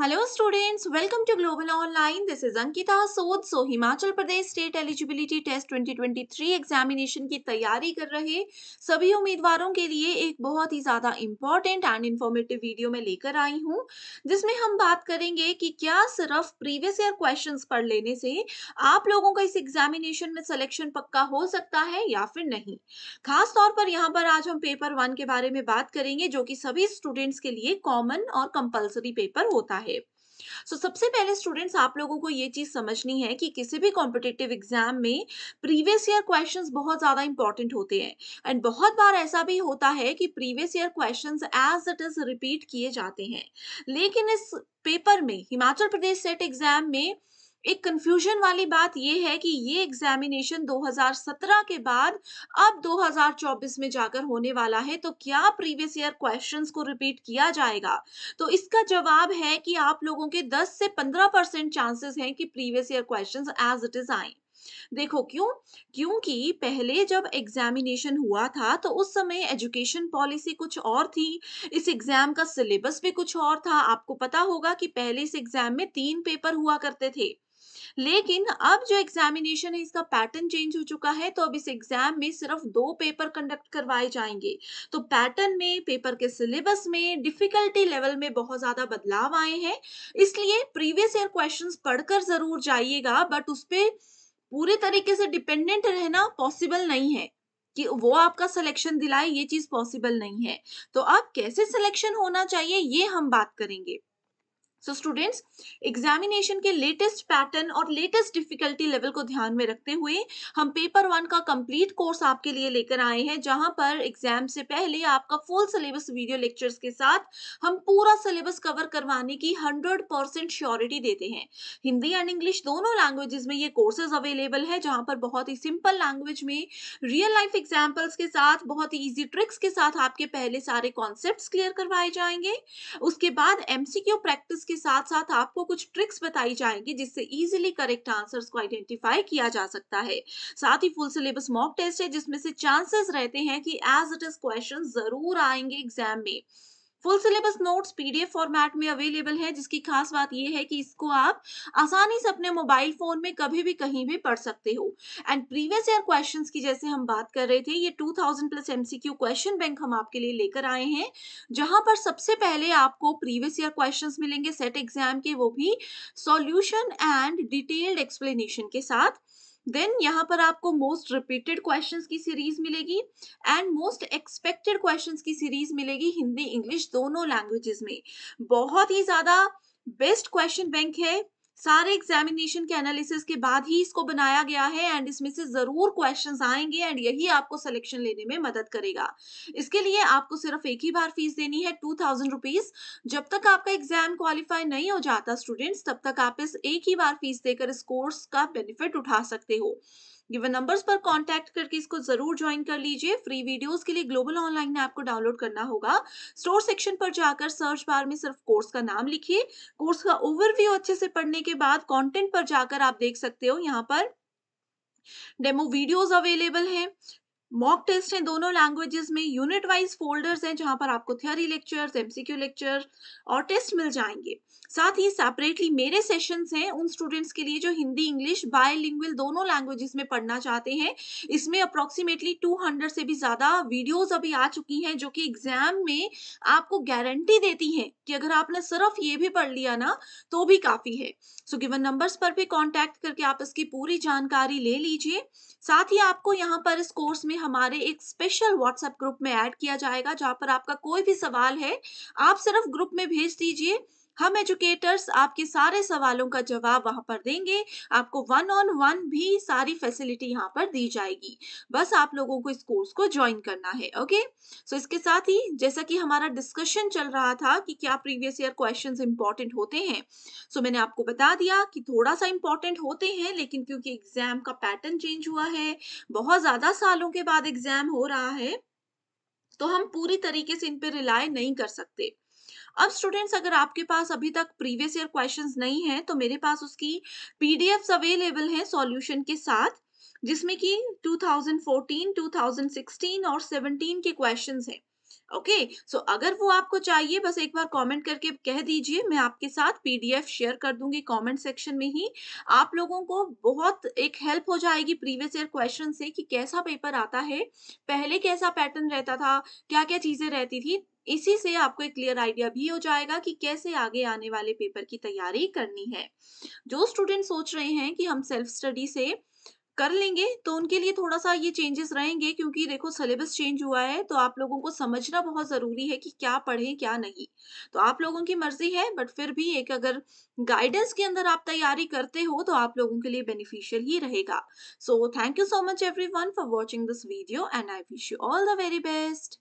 Hello students welcome to Global Online this is Ankita Sood so Himachal Pradesh state eligibility test 2023 examination की तैयारी कर रहे सभी उम्मीदवारों के लिए एक बहुत ही ज़्यादा इम्पॉर्टेंट एंड इन्फॉर्मेटिव वीडियो में लेकर आई हूँ जिसमें हम बात करेंगे कि क्या सिर्फ प्रीवियस ईयर क्वेश्चन पढ़ लेने से आप लोगों का इस एग्जामिनेशन में सिलेक्शन पक्का हो सकता है या फिर नहीं खास तौर पर यहाँ पर आज हम पेपर वन के बारे में बात करेंगे जो कि सभी स्टूडेंट्स के लिए कॉमन और कंपल्सरी पेपर होता है है so, सबसे पहले स्टूडेंट्स आप लोगों को ये चीज़ समझनी है कि किसी भी कॉम्पिटेटिव एग्जाम में प्रीवियस ईयर क्वेश्चंस बहुत ज़्यादा इंपॉर्टेंट होते हैं एंड बहुत बार ऐसा भी होता है कि previous year questions as it is repeat किए जाते हैं लेकिन इस पेपर में हिमाचल प्रदेश सेट एग्जाम में एक कंफ्यूजन वाली बात यह है कि ये एग्जामिनेशन 2017 के बाद अब 2024 में जाकर होने वाला है तो क्या प्रीवियस ईयर क्वेश्चंस को रिपीट किया जाएगा तो इसका जवाब है कि आप लोगों के 10 से 15 परसेंट चांसेस हैं कि previous year questions as it is आए देखो क्यों क्योंकि पहले जब एग्जामिनेशन हुआ था तो उस समय एजुकेशन पॉलिसी कुछ और थी इस एग्जाम का सिलेबस भी कुछ और था आपको पता होगा कि पहले इस एग्जाम में तीन पेपर हुआ करते थे लेकिन अब जो एग्जामिनेशन है इसका पैटर्न चेंज हो चुका है तो अब इस एग्जाम में सिर्फ दो पेपर कंडक्ट करवाए जाएंगे तो पैटर्न में पेपर के सिलेबस में डिफिकल्टी लेवल में बहुत ज्यादा बदलाव आए हैं इसलिए प्रीवियस ईयर क्वेश्चंस पढ़कर जरूर जाइएगा बट उस पर पूरे तरीके से डिपेंडेंट रहना पॉसिबल नहीं है कि वो आपका सिलेक्शन दिलाए ये चीज पॉसिबल नहीं है तो अब कैसे सिलेक्शन होना चाहिए ये हम बात करेंगे सो स्टूडेंट्स एग्जामिनेशन के लेटेस्ट पैटर्न और लेटेस्ट डिफिकल्टी लेवल को ध्यान में रखते हुए हम पेपर वन का कंप्लीट कोर्स आपके लिए लेकर आए हैं जहां पर एग्जाम से पहले आपका फुल सिलेबस वीडियो लेक्चर्स के साथ हम पूरा सिलेबस कवर करवाने की हंड्रेड परसेंट श्योरिटी देते हैं हिंदी एंड इंग्लिश दोनों लैंग्वेजेस में ये कोर्सेज अवेलेबल है जहां पर बहुत ही सिंपल लैंग्वेज में रियल लाइफ एग्जाम्पल्स के साथ बहुत ही ईजी ट्रिक्स के साथ आपके पहले सारे कॉन्सेप्ट क्लियर करवाए जाएंगे उसके बाद एमसीक्यू प्रैक्टिस के साथ साथ आपको कुछ ट्रिक्स बताई जाएंगी जिससे इजीली करेक्ट आंसर्स को आइडेंटिफाई किया जा सकता है साथ ही फुल सिलेबस मॉक टेस्ट है जिसमें से चांसेस रहते हैं कि एज इट इज क्वेश्चन जरूर आएंगे एग्जाम में full syllabus notes PDF format में अवेलेबल है जिसकी खास बात यह है कि इसको आप आसानी से अपने मोबाइल फोन में कभी भी कहीं भी पढ़ सकते हो एंड प्रीवियस ईयर क्वेश्चन की जैसे हम बात कर रहे थे ये 2000 प्लस एमसीक्यू क्वेश्चन बैंक हम आपके लिए लेकर आए हैं जहां पर सबसे पहले आपको प्रीवियस ईयर क्वेश्चन मिलेंगे सेट एग्जाम के वो भी सोल्यूशन एंड डिटेल्ड एक्सप्लेनेशन के साथ देन यहाँ पर आपको मोस्ट रिपीटेड क्वेश्चंस की सीरीज मिलेगी एंड मोस्ट एक्सपेक्टेड क्वेश्चंस की सीरीज मिलेगी हिंदी इंग्लिश दोनों लैंग्वेजेस में बहुत ही ज्यादा बेस्ट क्वेश्चन बैंक है सारे एग्जामिनेशन के एनालिसिस के बाद ही इसको बनाया गया है एंड इसमें से जरूर क्वेश्चन आएंगे एंड यही आपको सिलेक्शन लेने में मदद करेगा इसके लिए आपको सिर्फ एक ही बार फीस देनी है टू थाउजेंड रुपीज जब तक आपका एग्जाम क्वालिफाई नहीं हो जाता स्टूडेंट्स तब तक आप इस एक ही बार फीस देकर इस कोर्स का बेनिफिट उठा सकते हो गिवन नंबर्स पर कांटेक्ट करके इसको जरूर ज्वाइन कर लीजिए फ्री वीडियोस के लिए ग्लोबल ऑनलाइन ऐप को डाउनलोड करना होगा स्टोर सेक्शन पर जाकर सर्च बार में सिर्फ कोर्स का नाम लिखिए कोर्स का ओवरव्यू अच्छे से पढ़ने के बाद कॉन्टेंट पर जाकर आप देख सकते हो यहाँ पर डेमो वीडियोस अवेलेबल हैं मॉक टेस्ट हैं दोनों लैंग्वेजेस में यूनिट वाइज फोल्डर्स हैं जहां पर आपको थ्योरी लेक्चर्स एमसीक्यू लेक्चर और टेस्ट मिल जाएंगे साथ ही सेपरेटली मेरे सेशंस हैं उन स्टूडेंट्स के लिए जो हिंदी इंग्लिश बायलिंगुअल दोनों लैंग्वेजेस में पढ़ना चाहते हैं इसमें अप्रोक्सीमेटली 200 से भी ज़्यादा वीडियोज अभी आ चुकी हैं जो कि एग्जाम में आपको गारंटी देती हैं कि अगर आपने सिर्फ ये भी पढ़ लिया ना तो भी काफ़ी है सो गिवन नंबर्स पर भी कॉन्टैक्ट करके आप इसकी पूरी जानकारी ले लीजिए साथ ही आपको यहाँ पर इस कोर्स में हमारे एक स्पेशल व्हाट्सएप ग्रुप में ऐड किया जाएगा जहां पर आपका कोई भी सवाल है आप सिर्फ ग्रुप में भेज दीजिए हम एजुकेटर्स आपके सारे सवालों का जवाब वहां पर देंगे आपको वन ऑन वन भी सारी फैसिलिटी यहाँ पर दी जाएगी बस आप लोगों को इस कोर्स को ज्वाइन करना है ओके सो so, इसके साथ ही जैसा कि हमारा डिस्कशन चल रहा था कि क्या प्रीवियस ईयर क्वेश्चन इंपॉर्टेंट होते हैं सो so, मैंने आपको बता दिया कि थोड़ा सा इंपॉर्टेंट होते हैं लेकिन क्योंकि एग्जाम का पैटर्न चेंज हुआ है बहुत ज्यादा सालों के बाद एग्जाम हो रहा है तो हम पूरी तरीके से इन पर रिलाय नहीं कर सकते अब स्टूडेंट्स अगर आपके पास अभी तक प्रीवियस ईयर क्वेश्चंस नहीं है तो मेरे पास उसकी पीडीएफ अवेलेबल हैं सॉल्यूशन के साथ जिसमें कि 2014, 2016 और 17 के क्वेश्चंस हैं ओके okay? सो so, अगर वो आपको चाहिए बस एक बार कमेंट करके कह दीजिए मैं आपके साथ पीडीएफ शेयर कर दूंगी कमेंट सेक्शन में ही आप लोगों को बहुत एक हेल्प हो जाएगी प्रीवियस ईयर क्वेश्चन से कि कैसा पेपर आता है पहले कैसा पैटर्न रहता था क्या क्या चीजें रहती थी इसी से आपको एक क्लियर आइडिया भी हो जाएगा कि कैसे आगे आने वाले पेपर की तैयारी करनी है जो स्टूडेंट सोच रहे हैं कि हम सेल्फ स्टडी से कर लेंगे तो उनके लिए थोड़ा सा ये चेंजेस रहेंगे क्योंकि देखो सिलेबस चेंज हुआ है तो आप लोगों को समझना बहुत ज़रूरी है कि क्या पढ़ें क्या नहीं तो आप लोगों की मर्जी है बट फिर भी एक अगर गाइडेंस के अंदर आप तैयारी करते हो तो आप लोगों के लिए बेनिफिशियल ही रहेगा so thank you so much every for watching this video and I wish you all the very best